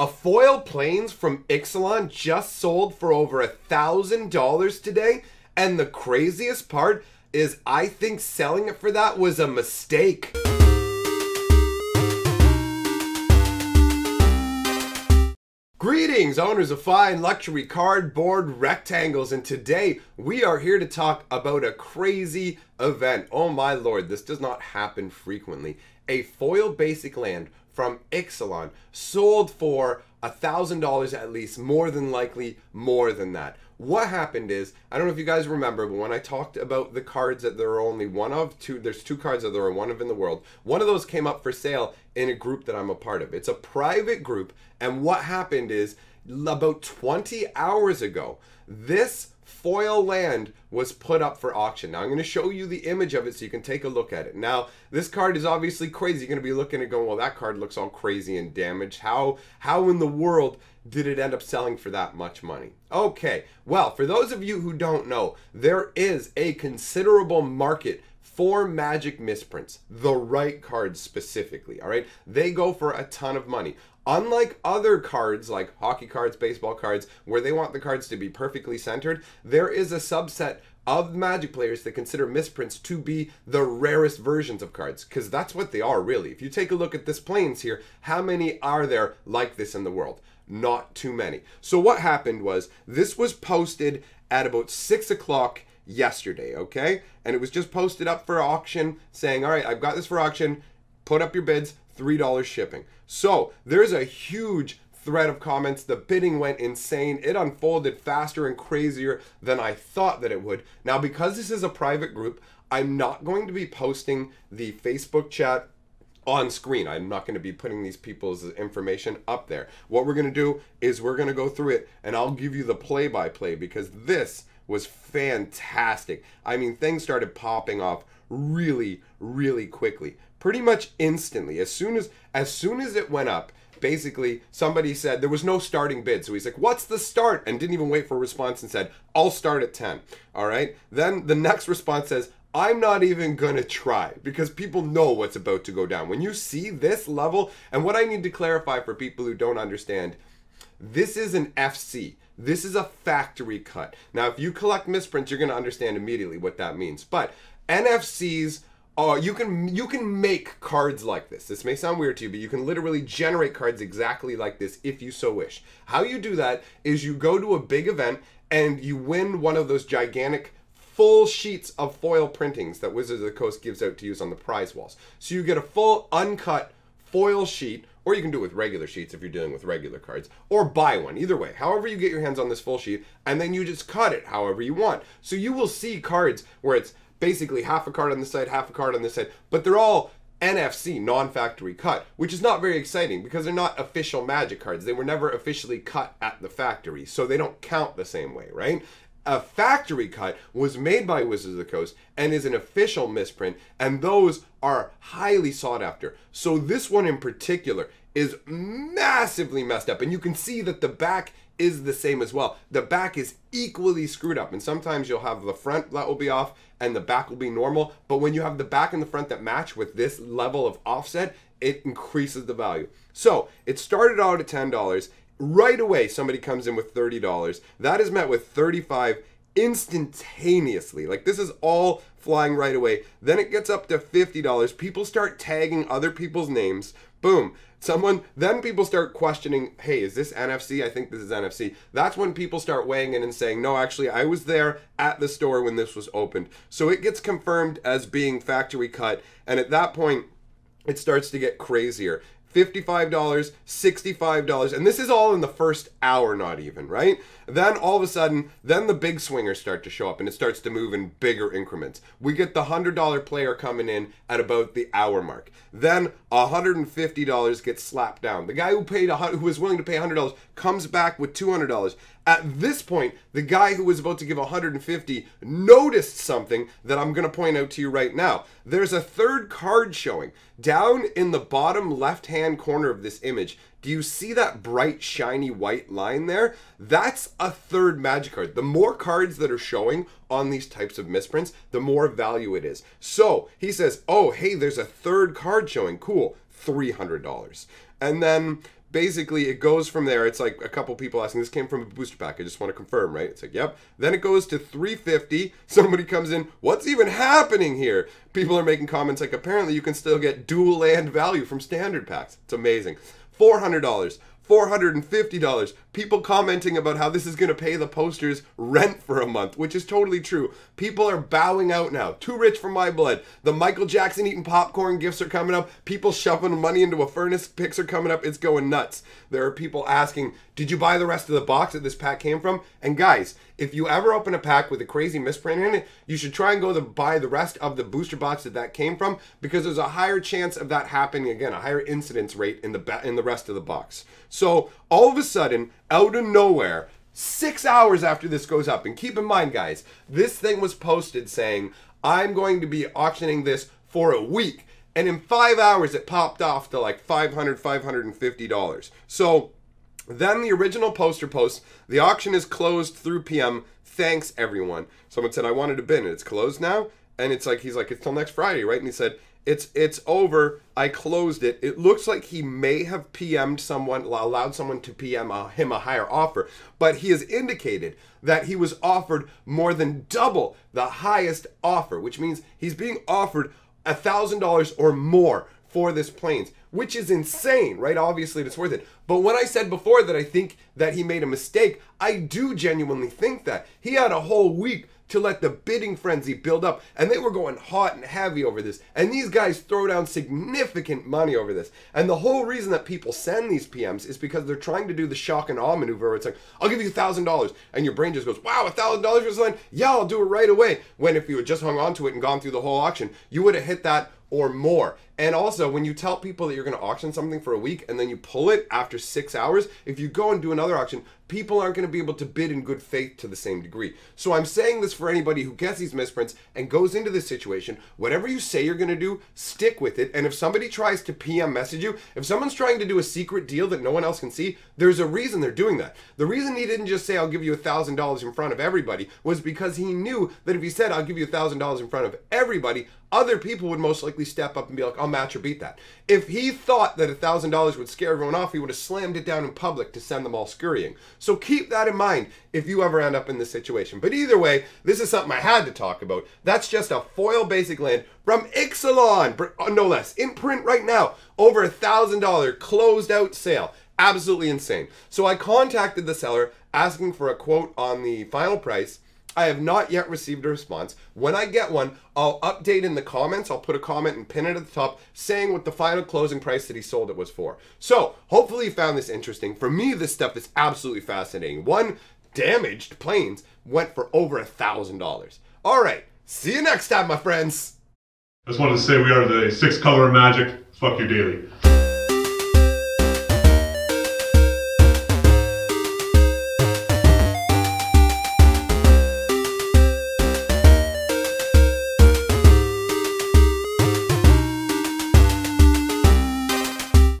A foil planes from Ixalan just sold for over a thousand dollars today, and the craziest part is I think selling it for that was a mistake. Greetings, owners of fine luxury cardboard rectangles, and today we are here to talk about a crazy event. Oh my lord, this does not happen frequently. A foil basic land from Ixalan sold for $1,000 at least, more than likely more than that. What happened is, I don't know if you guys remember, but when I talked about the cards that there are only one of, two there's two cards that there are one of in the world. One of those came up for sale in a group that I'm a part of. It's a private group, and what happened is about 20 hours ago, this foil land was put up for auction. Now I'm going to show you the image of it so you can take a look at it. Now this card is obviously crazy. You're going to be looking at going, well, that card looks all crazy and damaged. How how in the world did it end up selling for that much money? Okay, well, for those of you who don't know, there is a considerable market for magic misprints, the right cards specifically, all right? They go for a ton of money. Unlike other cards like hockey cards, baseball cards, where they want the cards to be perfectly centered, there is a subset of Magic players that consider misprints to be the rarest versions of cards, because that's what they are really. If you take a look at this planes here, how many are there like this in the world? Not too many. So what happened was this was posted at about six o'clock yesterday, okay? And it was just posted up for auction saying, all right, I've got this for auction, put up your bids, $3 shipping. So there's a huge thread of comments. The bidding went insane. It unfolded faster and crazier than I thought that it would. Now, because this is a private group, I'm not going to be posting the Facebook chat on screen. I'm not going to be putting these people's information up there. What we're going to do is we're going to go through it and I'll give you the play by play because this was fantastic. I mean, things started popping off really, really quickly. Pretty much instantly. As soon as as soon as it went up, basically somebody said there was no starting bid. So he's like, "What's the start?" and didn't even wait for a response and said, "I'll start at 10." All right? Then the next response says, I'm not even gonna try because people know what's about to go down. When you see this level, and what I need to clarify for people who don't understand, this is an FC. This is a factory cut. Now, if you collect misprints, you're going to understand immediately what that means. But NFCs are you can you can make cards like this. This may sound weird to you, but you can literally generate cards exactly like this if you so wish. How you do that is you go to a big event and you win one of those gigantic full sheets of foil printings that Wizards of the Coast gives out to use on the prize walls. So you get a full uncut foil sheet or you can do it with regular sheets if you're dealing with regular cards, or buy one, either way, however you get your hands on this full sheet, and then you just cut it however you want. So you will see cards where it's basically half a card on this side, half a card on this side, but they're all NFC, non factory cut, which is not very exciting because they're not official magic cards. They were never officially cut at the factory, so they don't count the same way, right? a factory cut was made by Wizards of the Coast and is an official misprint, and those are highly sought after. So this one in particular is massively messed up, and you can see that the back is the same as well. The back is equally screwed up, and sometimes you'll have the front that will be off and the back will be normal, but when you have the back and the front that match with this level of offset, it increases the value. So it started out at $10. Right away, somebody comes in with $30. That is met with 35 instantaneously. Like this is all flying right away. Then it gets up to $50. People start tagging other people's names. Boom. Someone then people start questioning, "Hey, is this NFC? I think this is NFC." That's when people start weighing in and saying, "No, actually, I was there at the store when this was opened." So it gets confirmed as being factory cut, and at that point it starts to get crazier. $55, $65, and this is all in the first hour, not even, right? Then all of a sudden, then the big swingers start to show up and it starts to move in bigger increments. We get the $100 player coming in at about the hour mark. Then $150 gets slapped down. The guy who paid who was willing to pay $100 comes back with $200 at this point, the guy who was about to give 150 noticed something that I'm going to point out to you right now. There's a third card showing. Down in the bottom left-hand corner of this image, do you see that bright, shiny white line there? That's a third magic card. The more cards that are showing on these types of misprints, the more value it is. So he says, oh, hey, there's a third card showing. Cool, $300. And then basically it goes from there. It's like a couple people asking, this came from a booster pack. I just want to confirm, right? It's like, yep. Then it goes to 350. Somebody comes in, what's even happening here? People are making comments like, apparently you can still get dual land value from standard packs. It's amazing. $400, $450. People commenting about how this is going to pay the posters rent for a month, which is totally true. People are bowing out now. Too rich for my blood. The Michael Jackson eating popcorn gifts are coming up. People shoving money into a furnace pics are coming up. It's going nuts. There are people asking, did you buy the rest of the box that this pack came from? And guys, if you ever open a pack with a crazy misprint in it, you should try and go to buy the rest of the booster box that that came from because there's a higher chance of that happening again, a higher incidence rate in the in the rest of the box. So all of a sudden, out of nowhere, six hours after this goes up, and keep in mind, guys, this thing was posted saying I'm going to be auctioning this for a week. And in five hours, it popped off to like $500, $550. So then the original poster posts, the auction is closed through PM. Thanks everyone. Someone said I wanted a bin and it's closed now. And it's like he's like, it's till next Friday, right? And he said, It's it's over. I closed it. It looks like he may have PM'd someone, allowed someone to PM a, uh, him a higher offer, but he has indicated that he was offered more than double the highest offer, which means he's being offered a thousand dollars or more for this planes which is insane, right? Obviously, it's worth it. But when I said before that I think that he made a mistake, I do genuinely think that. He had a whole week to let the bidding frenzy build up, and they were going hot and heavy over this. And these guys throw down significant money over this. And the whole reason that people send these PMs is because they're trying to do the shock and awe maneuver. It's like, I'll give you $1,000. And your brain just goes, wow, $1,000 for something? Yeah, I'll do it right away. When if you had just hung on to it and gone through the whole auction, you would have hit that or more. And also, when you tell people that you're going to auction something for a week and then you pull it after six hours, if you go and do another auction, people aren't going to be able to bid in good faith to the same degree. So I'm saying this for anybody who gets these misprints and goes into this situation. Whatever you say you're going to do, stick with it. And if somebody tries to PM message you, if someone's trying to do a secret deal that no one else can see, there's a reason they're doing that. The reason he didn't just say, I'll give you $1,000 in front of everybody was because he knew that if he said, I'll give you $1,000 in front of everybody, other people would most likely step up and be like, I'll match or beat that. If he thought that $1,000 would scare everyone off, he would have slammed it down in public to send them all scurrying. So keep that in mind if you ever end up in this situation. But either way, this is something I had to talk about. That's just a foil basic land from Ixalan, uh, no less, in print right now. Over a $1,000 closed out sale. Absolutely insane. So I contacted the seller asking for a quote on the final price I have not yet received a response. When I get one, I'll update in the comments. I'll put a comment and pin it at the top saying what the final closing price that he sold it was for. So hopefully you found this interesting. For me, this stuff is absolutely fascinating. One damaged planes went for over a thousand dollars. All right, see you next time, my friends. I just wanted to say we are the six color magic. Fuck your daily.